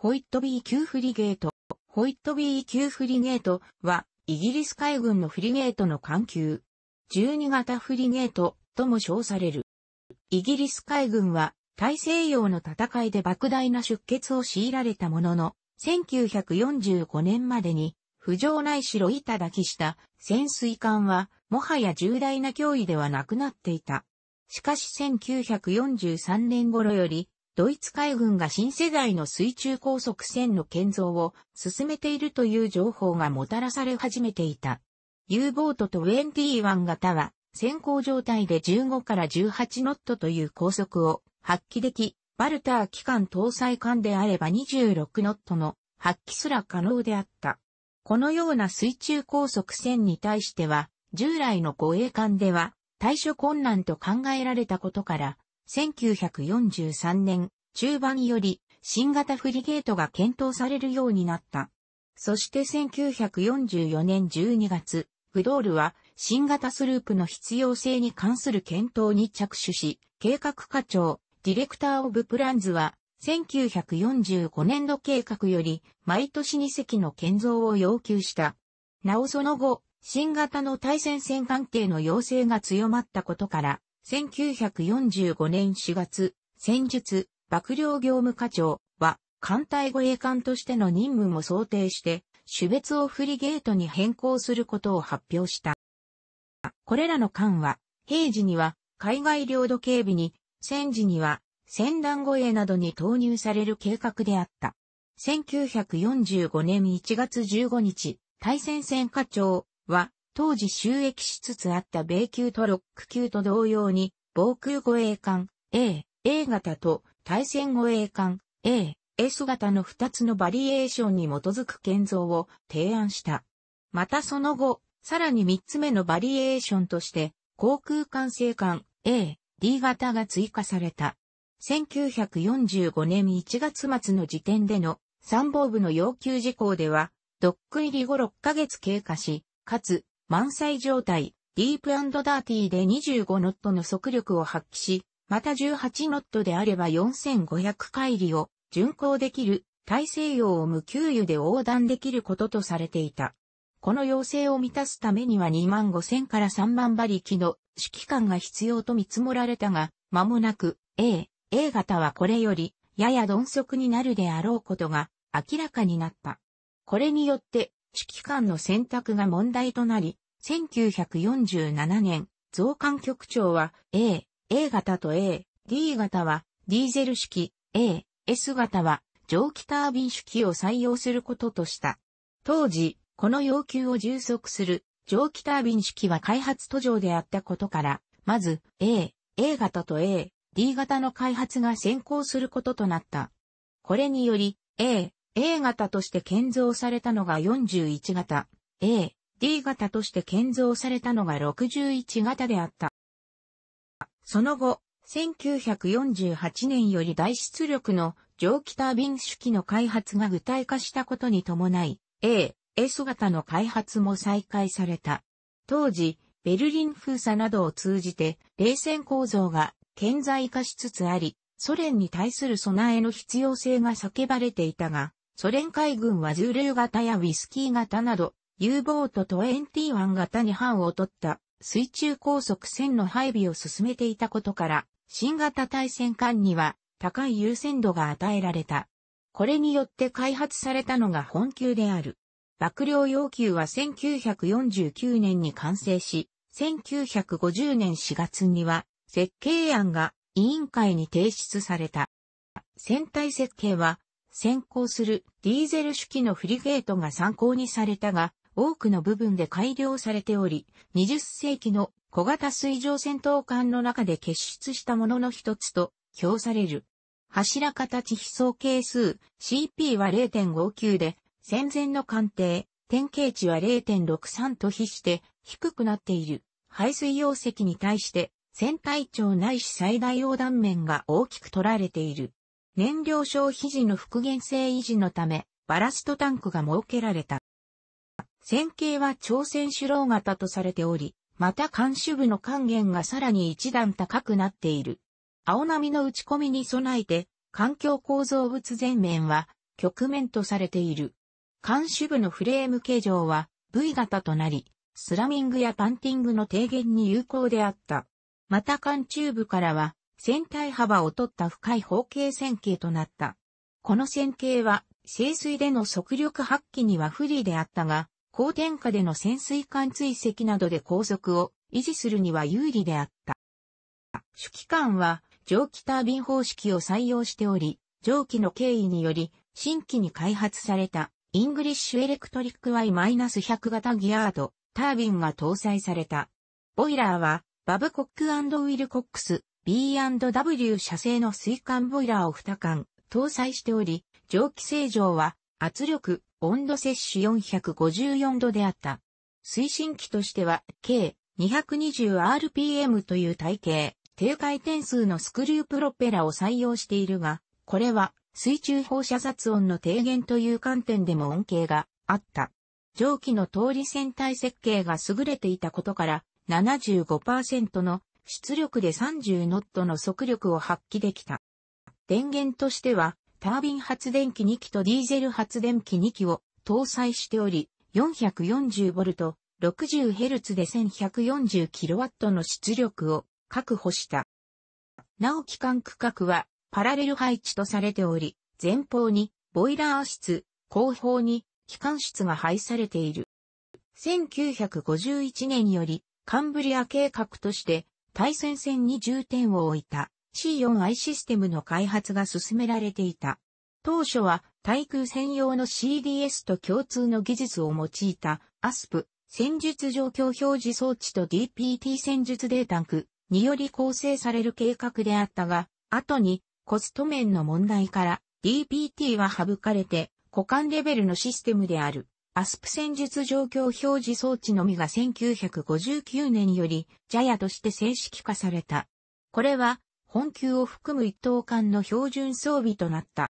ホイットビー級フリゲート。ホイットビー級フリゲートは、イギリス海軍のフリゲートの艦級。12型フリゲートとも称される。イギリス海軍は、大西洋の戦いで莫大な出血を強いられたものの、1945年までに、浮上ないしろ板だきした潜水艦は、もはや重大な脅威ではなくなっていた。しかし1943年頃より、ドイツ海軍が新世代の水中高速船の建造を進めているという情報がもたらされ始めていた。U ボートと21型は、先行状態で15から18ノットという高速を発揮でき、バルター機関搭載艦であれば26ノットの発揮すら可能であった。このような水中高速船に対しては、従来の護衛艦では対処困難と考えられたことから、1943年中盤より新型フリゲートが検討されるようになった。そして1944年12月、グドールは新型スループの必要性に関する検討に着手し、計画課長、ディレクター・オブ・プランズは、1945年度計画より毎年2隻の建造を要求した。なおその後、新型の対戦線関係の要請が強まったことから、1945年4月、戦術、幕僚業務課長は、艦隊護衛艦としての任務も想定して、種別をフリゲートに変更することを発表した。これらの艦は、平時には海外領土警備に、戦時には戦団護衛などに投入される計画であった。1945年1月15日、対戦線課長は当時収益しつつあった米級トロック級と同様に、防空護衛艦 A、A 型と対戦護衛艦 A、S 型の2つのバリエーションに基づく建造を提案した。またその後、さらに3つ目のバリエーションとして、航空管制艦 A、D 型が追加された。1945年1月末の時点での参謀部の要求事項では、ドック入り後6ヶ月経過し、かつ満載状態、ディープダーティーで25ノットの速力を発揮し、また18ノットであれば4500回里を巡航できる大西洋を無給油で横断できることとされていた。この要請を満たすためには2万5000から3万馬力の指揮官が必要と見積もられたが、間もなく A、A 型はこれよりやや鈍足になるであろうことが明らかになった。これによって指揮官の選択が問題となり、1947年、増刊局長は A、A 型と A、D 型はディーゼル式、A、S 型は蒸気タービン式を採用することとした。当時、この要求を充足する蒸気タービン式は開発途上であったことから、まず A、A 型と A、D 型の開発が先行することとなった。これにより、A、A 型として建造されたのが41型、A、D 型として建造されたのが61型であった。その後、1948年より大出力の蒸気タービン主機の開発が具体化したことに伴い、A、S 型の開発も再開された。当時、ベルリン封鎖などを通じて、冷戦構造が顕在化しつつあり、ソ連に対する備えの必要性が叫ばれていたが、ソ連海軍は重霊型やウィスキー型など、U ボート t 1型に班を取った水中高速船の配備を進めていたことから、新型対戦艦には高い優先度が与えられた。これによって開発されたのが本級である。幕僚要求は1949年に完成し、1950年4月には設計案が委員会に提出された。船体設計は先行するディーゼル式のフリゲートが参考にされたが、多くの部分で改良されており、20世紀の小型水上戦闘艦の中で結出したものの一つと評される。柱形飛走係数 CP は0.59で、戦前の艦艇、典型値は0.63と比して低くなっている。排水容積に対して、船体長ないし最大横断面が大きく取られている。燃料消費時の復元性維持のため、バラストタンクが設けられた。線形は朝鮮主郎型とされており、また監視部の還元がさらに一段高くなっている。青波の打ち込みに備えて、環境構造物全面は、局面とされている。監視部のフレーム形状は、V 型となり、スラミングやパンティングの低減に有効であった。また缶中部からは、船体幅を取った深い方形線形となった。この線形は、清水での速力発揮には不利であったが、高天下での潜水艦追跡などで航続を維持するには有利であった。主機関は蒸気タービン方式を採用しており、蒸気の経緯により新規に開発されたイングリッシュエレクトリック Y-100 型ギアードタービンが搭載された。ボイラーはバブコックウィルコックス B&W 社製の水管ボイラーを2缶搭載しており、蒸気清浄は圧力、温度摂取454度であった。推進機としては、計 220rpm という体系、低回転数のスクリュープロペラを採用しているが、これは水中放射雑音の低減という観点でも恩恵があった。蒸気の通り線体設計が優れていたことから75%の出力で30ノットの速力を発揮できた。電源としては、タービン発電機2機とディーゼル発電機2機を搭載しており、4 4 0ト、6 0ルツで1 1 4 0ットの出力を確保した。なお機関区画はパラレル配置とされており、前方にボイラー室、後方に機関室が配されている。1951年よりカンブリア計画として対戦線に重点を置いた C4i システムの開発が進められていた。当初は対空専用の CDS と共通の技術を用いた ASP 戦術状況表示装置と DPT 戦術データンクにより構成される計画であったが、後にコスト面の問題から DPT は省かれて股間レベルのシステムであるアスプ戦術状況表示装置のみが1959年より、ジャヤとして正式化された。これは、本級を含む一等間の標準装備となった。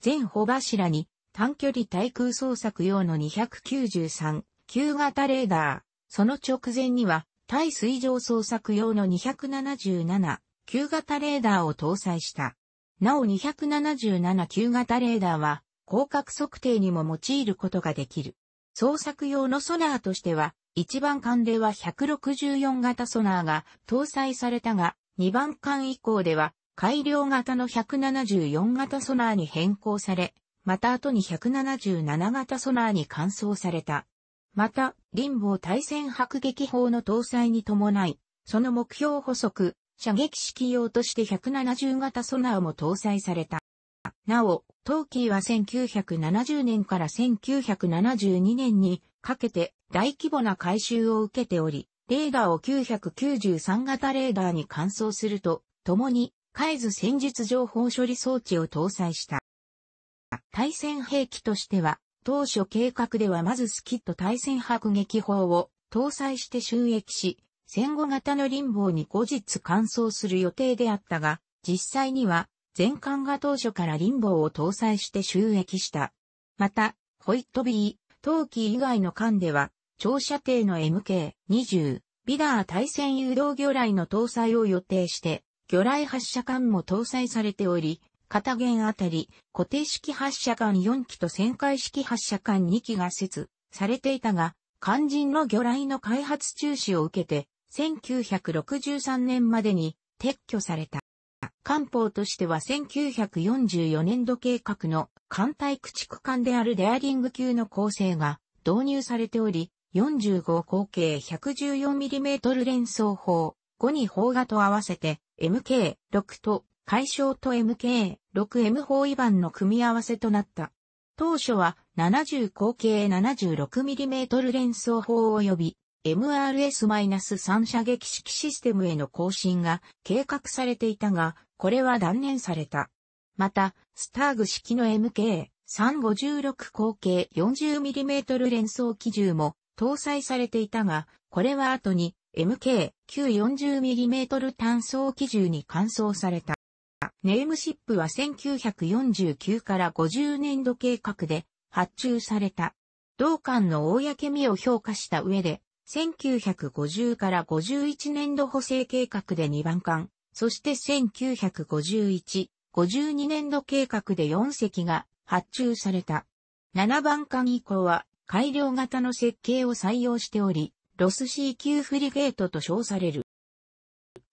全帆柱に、短距離対空捜索用の293、旧型レーダー、その直前には、対水上捜索用の277、旧型レーダーを搭載した。なお277旧型レーダーは、広角測定にも用いることができる。捜索用のソナーとしては、一番艦では164型ソナーが搭載されたが、二番艦以降では改良型の174型ソナーに変更され、また後に177型ソナーに換装された。また、ボー対戦迫撃砲の搭載に伴い、その目標補足、射撃式用として170型ソナーも搭載された。なお、トーキーは1970年から1972年にかけて大規模な改修を受けており、レーダーを993型レーダーに換装すると、共に、海図戦術情報処理装置を搭載した。対戦兵器としては、当初計画ではまずスキット対戦迫撃砲を搭載して収益し、戦後型の林棒に後日換装する予定であったが、実際には全艦が当初からリンボーを搭載して収益した。また、ホイットビー、キー以外の艦では、長射程の MK20、ビダー対戦誘導魚雷の搭載を予定して、魚雷発射艦も搭載されており、片弦あたり、固定式発射艦4機と旋回式発射艦2機が設されていたが、肝心の魚雷の開発中止を受けて、1963年までに撤去された。官報としては1944年度計画の艦隊駆逐艦であるデアリング級の構成が導入されており、45口径 114mm 連装砲、5に砲画と合わせて MK6 と解消と MK6M 砲位板の組み合わせとなった。当初は70口径 76mm 連装砲及び MRS-3 射撃式システムへの更新が計画されていたが、これは断念された。また、スターグ式の MK356 口径 40mm 連装機銃も搭載されていたが、これは後に MK940mm 単装機銃に換装された。ネームシップは1949から50年度計画で発注された。同館の公みを評価した上で、1950から51年度補正計画で2番艦、そして1951、52年度計画で4隻が発注された。7番艦以降は改良型の設計を採用しており、ロス C 級フリゲートと称される。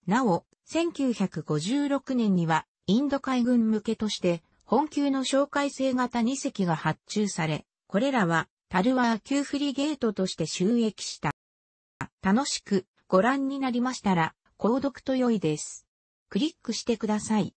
なお、1956年にはインド海軍向けとして本級の哨戒性型2隻が発注され、これらはタルワー級フリゲートとして収益した。楽しくご覧になりましたら、購読と良いです。クリックしてください。